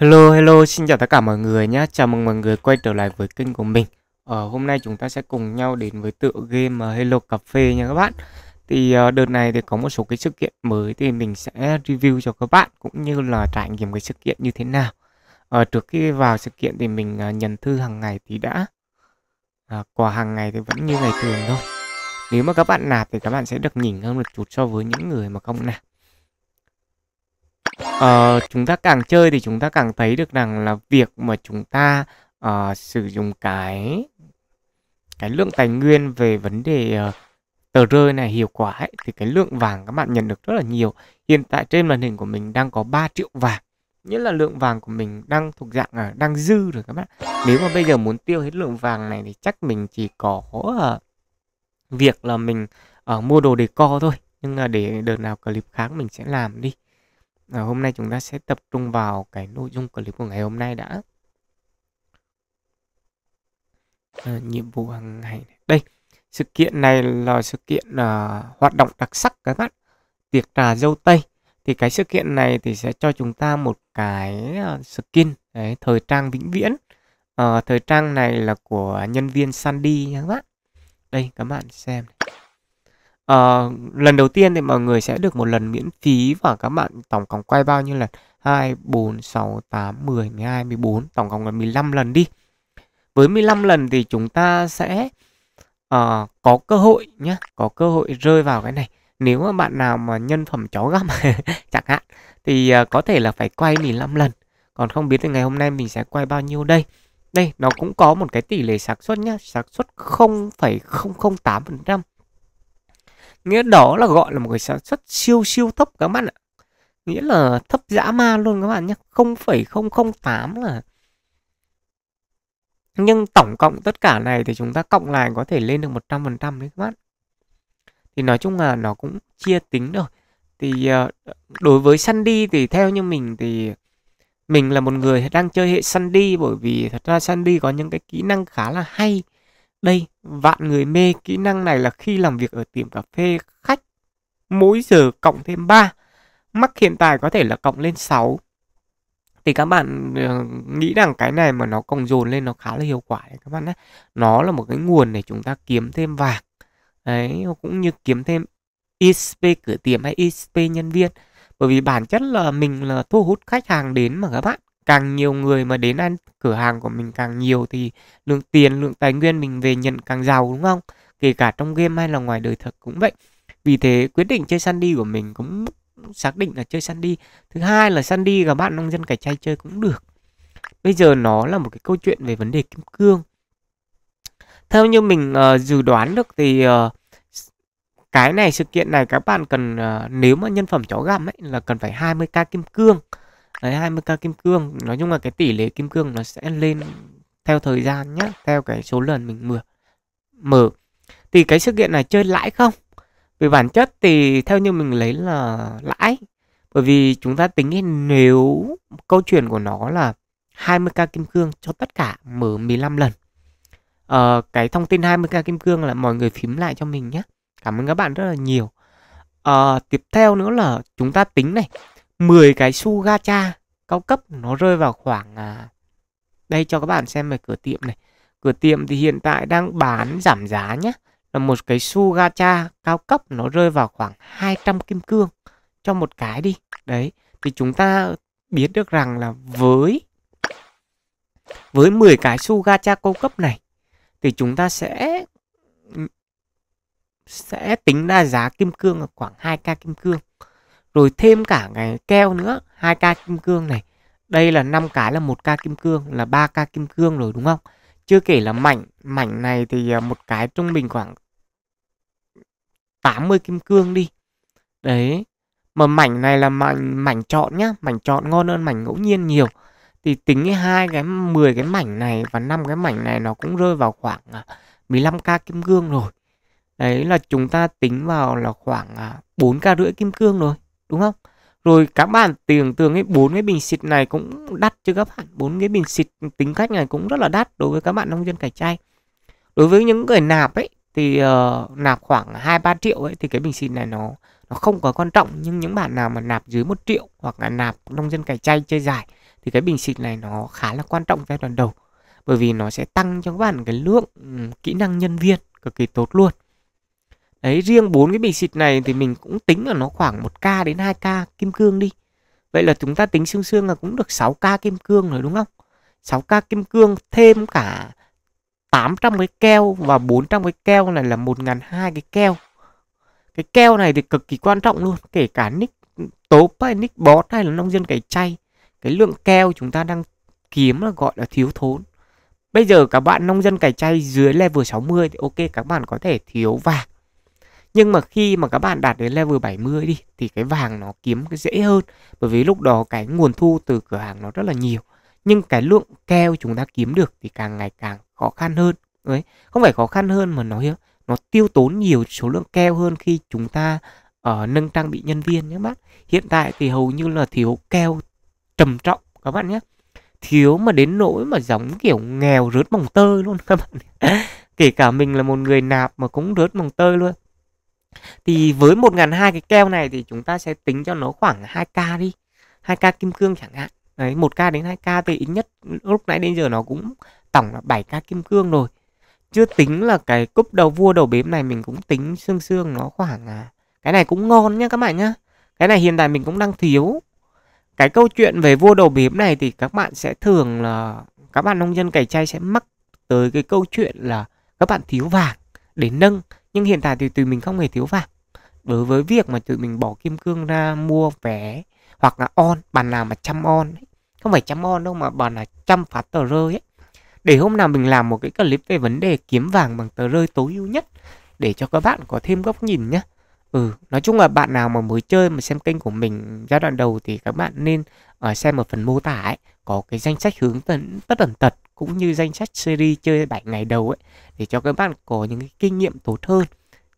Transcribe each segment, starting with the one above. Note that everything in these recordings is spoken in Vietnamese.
Hello, hello, xin chào tất cả mọi người nhé. Chào mừng mọi người quay trở lại với kênh của mình. Ở ờ, hôm nay chúng ta sẽ cùng nhau đến với tựa game ờ, Hello Cafe nha các bạn. Thì ờ, đợt này thì có một số cái sự kiện mới thì mình sẽ review cho các bạn cũng như là trải nghiệm cái sự kiện như thế nào. Ở trước khi vào sự kiện thì mình nhận thư hàng ngày thì đã. À, quà hàng ngày thì vẫn như ngày thường thôi. Nếu mà các bạn nạp thì các bạn sẽ được nhỉnh hơn một chút so với những người mà không nạp. Ờ, chúng ta càng chơi thì chúng ta càng thấy được rằng là việc mà chúng ta uh, sử dụng cái cái lượng tài nguyên về vấn đề uh, tờ rơi này hiệu quả ấy, thì cái lượng vàng các bạn nhận được rất là nhiều. Hiện tại trên màn hình của mình đang có 3 triệu vàng. Nghĩa là lượng vàng của mình đang thuộc dạng là đang dư rồi các bạn. Nếu mà bây giờ muốn tiêu hết lượng vàng này thì chắc mình chỉ có uh, việc là mình uh, mua đồ để co thôi. Nhưng là để đợt nào clip khác mình sẽ làm đi à, hôm nay chúng ta sẽ tập trung vào cái nội dung clip của ngày hôm nay đã à, nhiệm vụ hàng ngày này. đây sự kiện này là sự kiện uh, hoạt động đặc sắc các bạn tiệc trà dâu tây thì cái sự kiện này thì sẽ cho chúng ta một cái skin đấy, thời trang vĩnh viễn uh, thời trang này là của nhân viên Sandy nha các bạn đây các bạn xem này uh, lần đầu tiên thì mọi người sẽ được một lần miễn phí và các bạn tổng cộng quay bao nhiêu lần 2, 4, 6, 8, 10, 12, 14 tổng cộng là 15 lần đi với 15 lần thì chúng ta sẽ uh, có cơ hội nhé có cơ hội rơi vào cái này nếu mà bạn nào mà nhân phẩm chó găm chẳng hạn thì uh, có thể là phải quay 15 lần còn không biết thì ngày hôm nay mình sẽ quay bao nhiêu đây đây nó cũng có một cái tỷ lệ xác suất nhá xác suất 0,008 phần trăm nghĩa đó là gọi là một cái sản xuất siêu siêu thấp các bạn ạ nghĩa là thấp dã ma luôn các bạn nhé 0,008 là nhưng tổng cộng tất cả này thì chúng ta cộng lại có thể lên được 100% đấy các bạn thì nói chung là nó cũng chia tính rồi thì ờ, đối với Sandy thì theo như mình thì mình là một người đang chơi hệ Sandy bởi vì thật ra Sandy có những cái kỹ năng khá là hay đây, vạn người mê kỹ năng này là khi làm việc ở tiệm cà phê khách mỗi giờ cộng thêm 3. mắc hiện tại có thể là cộng lên 6. Thì các bạn ờ, nghĩ rằng cái này mà nó cộng dồn lên nó khá là hiệu quả đấy các bạn nhé. Nó là một cái nguồn để chúng ta kiếm thêm vàng. Đấy, cũng như kiếm thêm XP cửa tiệm hay XP nhân viên. Bởi vì bản chất là mình là thu hút khách hàng đến mà các bạn càng nhiều người mà đến ăn cửa hàng của mình càng nhiều thì lượng tiền lượng tài nguyên mình về nhận càng giàu đúng không kể cả trong game hay là ngoài đời thật cũng vậy vì thế quyết định chơi Sandy của mình cũng xác định là chơi Sandy thứ hai là Sandy các bạn nông dân cải trai chơi cũng được bây giờ nó là một cái câu chuyện về vấn đề kim cương theo như mình uh, dự đoán được thì uh, cái này sự kiện này các bạn cần uh, nếu mà nhân phẩm chó gặm ấy là cần phải 20k kim cương đấy 20k kim cương nói chung là cái tỷ lệ kim cương nó sẽ lên theo thời gian nhé theo cái số lần mình mở mở thì cái sự kiện này chơi lãi không về bản chất thì theo như mình lấy là lãi bởi vì chúng ta tính nếu câu chuyện của nó là 20k kim cương cho tất cả mở 15 lần ờ, cái thông tin 20k kim cương là mọi người phím lại cho mình nhé cảm ơn các bạn rất là nhiều ờ, tiếp theo nữa là chúng ta tính này 10 cái su gacha cao cấp nó rơi vào khoảng à, đây cho các bạn xem về cửa tiệm này cửa tiệm thì hiện tại đang bán giảm giá nhé là một cái su gacha cao cấp nó rơi vào khoảng 200 kim cương cho một cái đi đấy thì chúng ta biết được rằng là với với 10 cái su gacha cao cấp này thì chúng ta sẽ sẽ tính ra giá kim cương ở khoảng 2k kim cương rồi thêm cả cái keo nữa hai k kim cương này đây là 5 cái là một k kim cương là 3 k kim cương rồi đúng không chưa kể là mảnh mảnh này thì à, một cái trung bình khoảng 80 kim cương đi đấy mà mảnh này là mảnh mảnh chọn nhá mảnh chọn ngon hơn mảnh ngẫu nhiên nhiều thì tính hai cái 10 cái mảnh này và năm cái mảnh này nó cũng rơi vào khoảng 15k à, kim cương rồi đấy là chúng ta tính vào là khoảng 4k à, rưỡi kim cương rồi đúng không rồi các bạn tưởng tượng cái bốn cái bình xịt này cũng đắt chứ các bạn bốn cái bình xịt tính cách này cũng rất là đắt đối với các bạn nông dân cải chay đối với những người nạp ấy thì uh, nạp khoảng 2 3 triệu ấy thì cái bình xịt này nó nó không có quan trọng nhưng những bạn nào mà nạp dưới một triệu hoặc là nạp nông dân cải chay chơi dài thì cái bình xịt này nó khá là quan trọng giai đoạn đầu bởi vì nó sẽ tăng cho các bạn cái lượng ừ, kỹ năng nhân viên cực kỳ tốt luôn đấy riêng bốn cái bình xịt này thì mình cũng tính là nó khoảng 1 k đến 2 k kim cương đi vậy là chúng ta tính xương xương là cũng được 6 k kim cương rồi đúng không 6 k kim cương thêm cả 800 cái keo và 400 cái keo này là 1 hai cái keo cái keo này thì cực kỳ quan trọng luôn kể cả nick tốp hay nick bot hay là nông dân cày chay cái lượng keo chúng ta đang kiếm là gọi là thiếu thốn bây giờ các bạn nông dân cày chay dưới level 60 thì ok các bạn có thể thiếu vàng nhưng mà khi mà các bạn đạt đến level 70 đi thì cái vàng nó kiếm cái dễ hơn bởi vì lúc đó cái nguồn thu từ cửa hàng nó rất là nhiều nhưng cái lượng keo chúng ta kiếm được thì càng ngày càng khó khăn hơn đấy không phải khó khăn hơn mà nó nó tiêu tốn nhiều số lượng keo hơn khi chúng ta ở ờ, uh, nâng trang bị nhân viên nhé bác hiện tại thì hầu như là thiếu keo trầm trọng các bạn nhé thiếu mà đến nỗi mà giống kiểu nghèo rớt mồng tơi luôn các bạn kể cả mình là một người nạp mà cũng rớt mồng tơi luôn thì với một ngàn hai cái keo này thì chúng ta sẽ tính cho nó khoảng 2k đi 2k kim cương chẳng hạn đấy 1k đến 2k thì ít nhất lúc nãy đến giờ nó cũng tổng là 7k kim cương rồi chưa tính là cái cúp đầu vua đầu bếp này mình cũng tính xương xương nó khoảng à cái này cũng ngon nhá các bạn nhá cái này hiện tại mình cũng đang thiếu cái câu chuyện về vua đầu bếp này thì các bạn sẽ thường là các bạn nông dân cày chay sẽ mắc tới cái câu chuyện là các bạn thiếu vàng để nâng nhưng hiện tại thì tụi mình không hề thiếu vàng đối với việc mà tụi mình bỏ kim cương ra mua vé hoặc là on bàn nào mà chăm on ấy. không phải chăm on đâu mà bàn là chăm phát tờ rơi ấy để hôm nào mình làm một cái clip về vấn đề kiếm vàng bằng tờ rơi tối ưu nhất để cho các bạn có thêm góc nhìn nhé ừ nói chung là bạn nào mà mới chơi mà xem kênh của mình giai đoạn đầu thì các bạn nên ở ờ, xem ở phần mô tả ấy có cái danh sách hướng dẫn tất ẩn tật cũng như danh sách series chơi 7 ngày đầu ấy để cho các bạn có những cái kinh nghiệm tốt hơn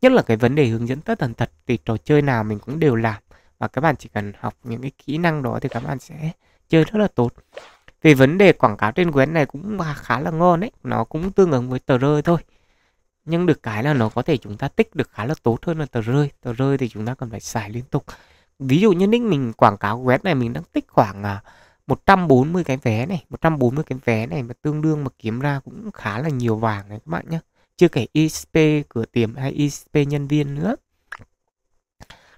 nhất là cái vấn đề hướng dẫn tất tần thật thì trò chơi nào mình cũng đều làm và các bạn chỉ cần học những cái kỹ năng đó thì các bạn sẽ chơi rất là tốt vì vấn đề quảng cáo trên web này cũng khá là ngon đấy nó cũng tương ứng với tờ rơi thôi nhưng được cái là nó có thể chúng ta tích được khá là tốt hơn là tờ rơi tờ rơi thì chúng ta cần phải xài liên tục ví dụ như nick mình quảng cáo web này mình đang tích khoảng 140 à, cái vé này 140 cái vé này mà tương đương mà kiếm ra cũng khá là nhiều vàng này các bạn nhé chưa kể ISP cửa tiệm hay ISP nhân viên nữa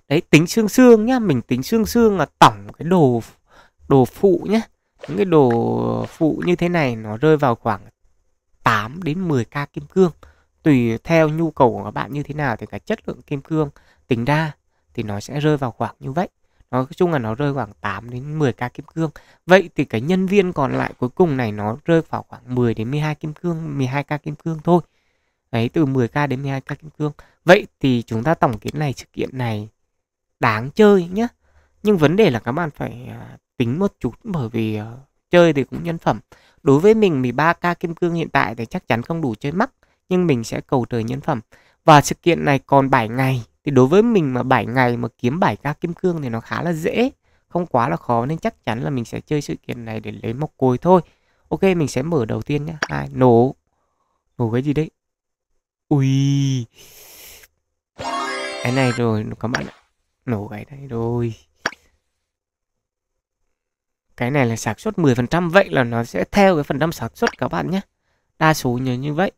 đấy tính xương xương nhá mình tính xương xương là tổng cái đồ đồ phụ nhá những cái đồ phụ như thế này nó rơi vào khoảng 8 đến 10k kim cương tùy theo nhu cầu của các bạn như thế nào thì cái chất lượng kim cương tính ra thì nó sẽ rơi vào khoảng như vậy nói chung là nó rơi khoảng 8 đến 10k kim cương vậy thì cái nhân viên còn lại cuối cùng này nó rơi vào khoảng 10 đến 12 kim cương 12k kim cương thôi Đấy, từ 10k đến 12k kim cương. Vậy thì chúng ta tổng kết này sự kiện này đáng chơi nhá Nhưng vấn đề là các bạn phải à, tính một chút bởi vì à, chơi thì cũng nhân phẩm. Đối với mình 13k kim cương hiện tại thì chắc chắn không đủ chơi mắc. Nhưng mình sẽ cầu trời nhân phẩm. Và sự kiện này còn 7 ngày. Thì đối với mình mà 7 ngày mà kiếm 7k kim cương thì nó khá là dễ. Không quá là khó nên chắc chắn là mình sẽ chơi sự kiện này để lấy móc cối thôi. Ok, mình sẽ mở đầu tiên nhá Hai, nổ. Nổ cái gì đấy? Ui Cái này rồi các bạn ạ Nổ cái này rồi Cái này là sản xuất 10% Vậy là nó sẽ theo cái phần trăm sản xuất các bạn nhé Đa số như như vậy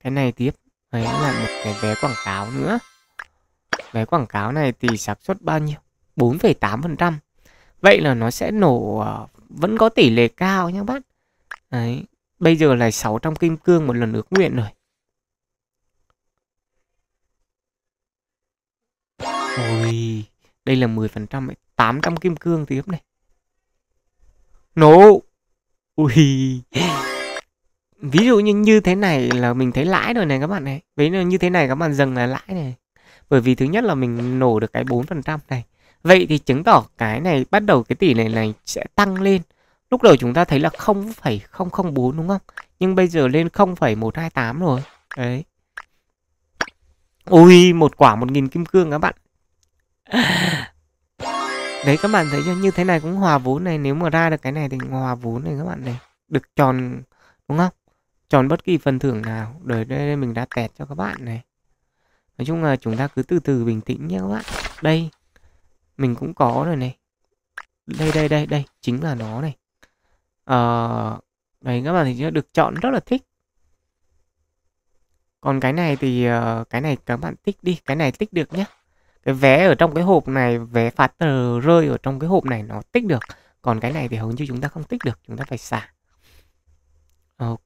Cái này tiếp Đấy là một cái vé quảng cáo nữa Vé quảng cáo này thì sản xuất bao nhiêu 4,8% Vậy là nó sẽ nổ ờ, Vẫn có tỷ lệ cao nhé các bạn Đấy Bây giờ là 600 kim cương một lần ước nguyện rồi. Ôi, đây là 10%, 800 kim cương tiếp này. Nổ. No. Ui. Ví dụ như như thế này là mình thấy lãi rồi này các bạn này. ví dụ như thế này các bạn dừng là lãi này. Bởi vì thứ nhất là mình nổ được cái 4% này. Vậy thì chứng tỏ cái này bắt đầu cái tỷ lệ này, này sẽ tăng lên. Lúc đầu chúng ta thấy là 0,004 đúng không? Nhưng bây giờ lên 0,128 rồi. Đấy. Ui, một quả 1.000 kim cương các bạn. Đấy các bạn thấy chưa? Như thế này cũng hòa vốn này. Nếu mà ra được cái này thì hòa vốn này các bạn này. Được tròn, đúng không? Tròn bất kỳ phần thưởng nào. Đấy, đây mình đã tẹt cho các bạn này. Nói chung là chúng ta cứ từ từ bình tĩnh nhé các bạn. Đây, mình cũng có rồi này. Đây, đây, đây, đây. Chính là nó này uh, đấy các bạn thì được chọn rất là thích còn cái này thì uh, cái này các bạn tích đi cái này tích được nhé cái vé ở trong cái hộp này vé phát tờ rơi ở trong cái hộp này nó tích được còn cái này thì hầu như chúng ta không tích được chúng ta phải xả ok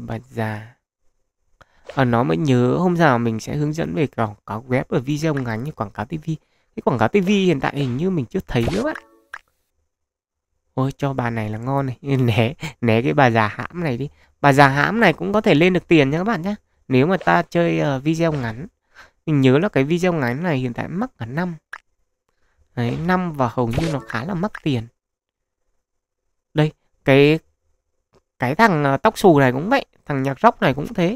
bà già à, nó mới nhớ hôm nào mình sẽ hướng dẫn về quảng cáo web ở video ngắn như quảng cáo tivi. cái quảng cáo tivi hiện tại hình như mình chưa thấy nữa bạn ôi cho bà này là ngon này né né cái bà già hãm này đi bà già hãm này cũng có thể lên được tiền nha các bạn nhé nếu mà ta chơi uh, video ngắn mình nhớ là cái video ngắn này hiện tại mắc cả năm đấy năm và hầu như nó khá là mắc tiền đây cái cái thằng uh, tóc xù này cũng vậy thằng nhạc róc này cũng thế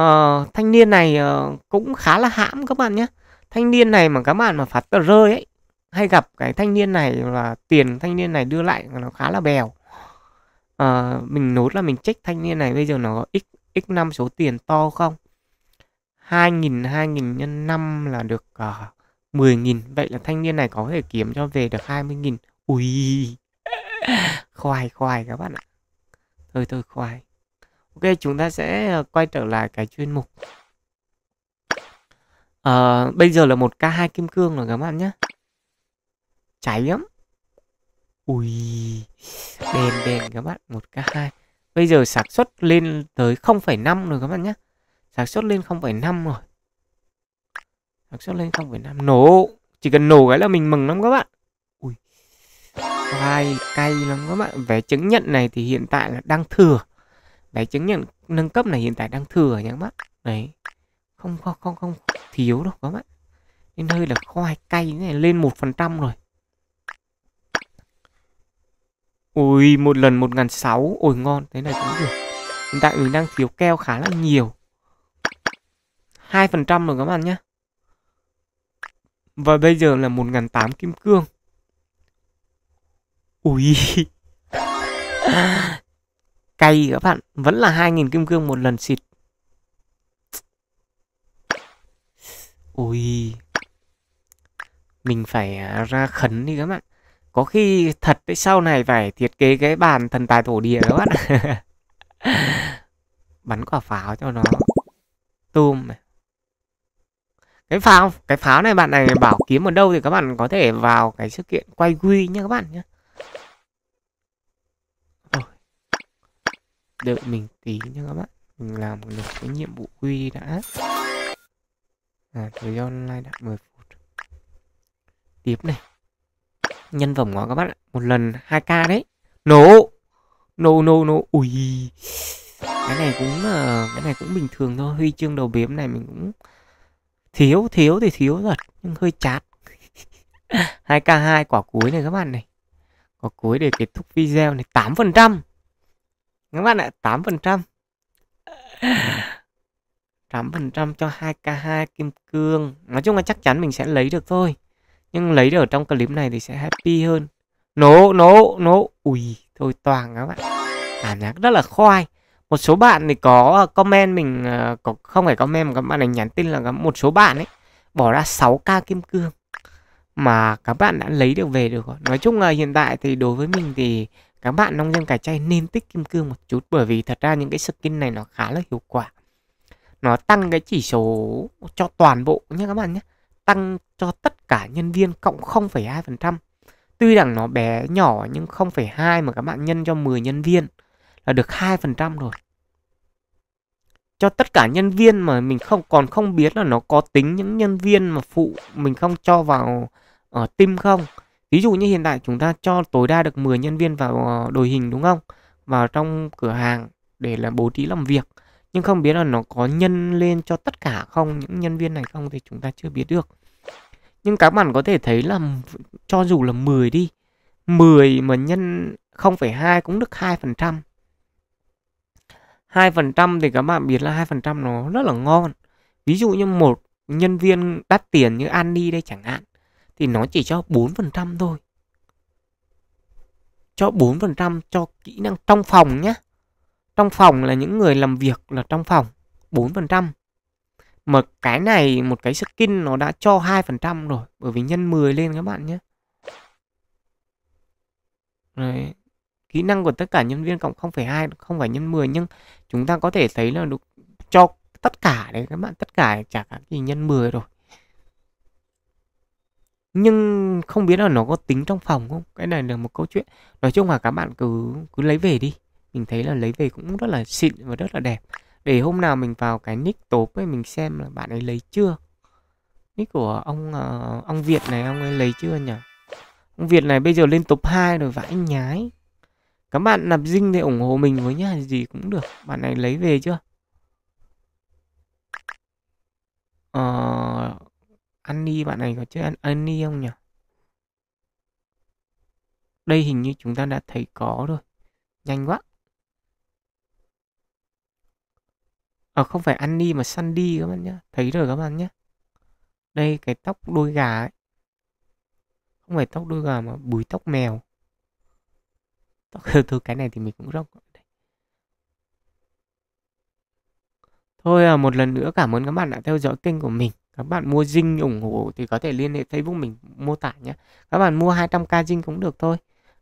uh, thanh niên này uh, cũng khá là hãm các bạn nhé thanh niên này mà các bạn mà phát tờ rơi ấy hay gặp cái thanh niên này là tiền thanh niên này đưa lại nó khá là bèo à, mình nốt là mình check thanh niên này bây giờ nó có x x năm số tiền to không 2.000 2.000 nhân năm là được uh, ờ, 10.000 vậy là thanh niên này có thể kiếm cho về được 20.000 ui khoai khoai các bạn ạ thôi thôi khoai ok chúng ta sẽ ờ, quay trở lại cái chuyên mục uh, bây giờ là một k hai kim cương rồi các bạn nhé cháy lắm ui đèn đèn các bạn một k hai bây giờ sản xuất lên tới 0,5 rồi các bạn nhé sản xuất lên 0,5 rồi sản xuất lên 0,5 nổ chỉ cần nổ cái là mình mừng lắm các bạn ui vai cay lắm các bạn vé chứng nhận này thì hiện tại là đang thừa vé chứng nhận nâng cấp này hiện tại đang thừa nhé các bạn đấy không không không không thiếu đâu các bạn nên hơi là khoai cay này lên một phần trăm rồi Ui, một lần 1.600. Ôi, ngon. Thế này cũng được. Hiện tại mình đang thiếu keo khá là nhiều. 2% rồi các bạn nhé. Và bây giờ là 1.800 kim cương. Ui. Cay các bạn. Vẫn là 2.000 kim cương một lần xịt. Ui. Mình phải à, ra khấn đi các bạn có khi thật đấy sau này phải thiết kế cái bàn thần tài thổ địa đó bạn bắn quả pháo cho nó tùm cái pháo cái pháo này bạn này bảo kiếm ở đâu thì các bạn có thể vào cái sự kiện quay quy nhé các bạn nhé đợi mình tí nha các bạn mình làm được cái nhiệm vụ quy đã à thời gian online đã 10 phút tiếp này nhân phẩm của các bác một lần 2k đấy nổ nô nô nô ui cái này cũng ờ, cái này cũng bình thường thôi huy chương đầu biếm này mình cũng thiếu thiếu thì thiếu thật nhưng hơi chát 2k2 quả cuối này các bạn này quả cuối để kết thúc video này 8 phần trăm các bạn ạ 8 phần trăm 8 phần trăm cho 2k2 kim cương nói chung là chắc chắn mình sẽ lấy được thôi nhưng lấy được ở trong clip này thì sẽ happy hơn nổ nổ nổ ui thôi toàn các bạn cảm giác rất là khoai một số bạn thì có à, comment mình à, có không phải comment mà các bạn này nhắn tin là một số bạn ấy bỏ ra 6k kim cương mà các bạn đã lấy được về được nói chung là hiện tại thì đối với mình thì các bạn nông dân cải chay nên tích kim cương một chút bởi vì thật ra những cái skin này nó khá là hiệu quả nó tăng cái chỉ số cho toàn bộ nhé các bạn nhé tăng cho tất cả nhân viên cộng 0,2%. Tuy rằng nó bé nhỏ nhưng 0,2 mà các bạn nhân cho 10 nhân viên là được 2% rồi. Cho tất cả nhân viên mà mình không còn không biết là nó có tính những nhân viên mà phụ mình không cho vào ở ờ, team không. Ví dụ như hiện tại chúng ta cho tối đa được 10 nhân viên vào ờ, đồ hình đúng không? Vào trong cửa hàng để là bố trí làm việc nhưng không biết là nó có nhân lên cho tất cả không những nhân viên này không thì chúng ta chưa biết được nhưng các bạn có thể thấy là cho dù là 10 đi 10 mà nhân 0,2 cũng được 2% 2% thì các bạn biết là 2% nó rất là ngon ví dụ như một nhân viên đắt tiền như Annie đây chẳng hạn thì nó chỉ cho 4% thôi cho 4% cho kỹ năng trong phòng nhé trong phòng là những người làm việc là trong phòng 4%. Mà cái này, một cái skin nó đã cho 2% rồi. Bởi vì nhân 10 lên các bạn nhé. Đấy. Kỹ năng của tất cả nhân viên cộng 0,2 không phải nhân 10 nhưng chúng ta có thể thấy là được cho tất cả đấy các bạn. Tất cả chả cả gì nhân 10 rồi. Nhưng không biết là nó có tính trong phòng không? Cái này là một câu chuyện. Nói chung là các bạn cứ cứ lấy về đi mình thấy là lấy về cũng rất là xịn và rất là đẹp để hôm nào mình vào cái nick tốp ấy mình xem là bạn ấy lấy chưa nick của ông uh, ông Việt này ông ấy lấy chưa nhỉ ông Việt này bây giờ lên top 2 rồi vãi nhái các bạn nạp dinh để ủng hộ mình với nhá gì cũng được bạn này lấy về chưa ờ uh, Annie bạn này có chơi ăn Annie không nhỉ đây hình như chúng ta đã thấy có rồi nhanh quá à, không phải Annie mà Sandy các bạn nhé thấy rồi các bạn nhé đây cái tóc đuôi gà ấy không phải tóc đuôi gà mà búi tóc mèo tóc thôi cái này thì mình cũng rộng thôi à, một lần nữa cảm ơn các bạn đã theo dõi kênh của mình các bạn mua dinh ủng hộ thì có thể liên hệ facebook mình mô tả nhé các bạn mua 200k dinh cũng được thôi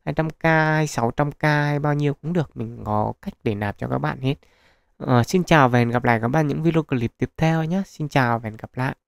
200k hay 600k hay bao nhiêu cũng được mình có cách để nạp cho các bạn hết Ờ, xin chào và hẹn gặp lại các bạn những video clip tiếp theo nhé. Xin chào và hẹn gặp lại.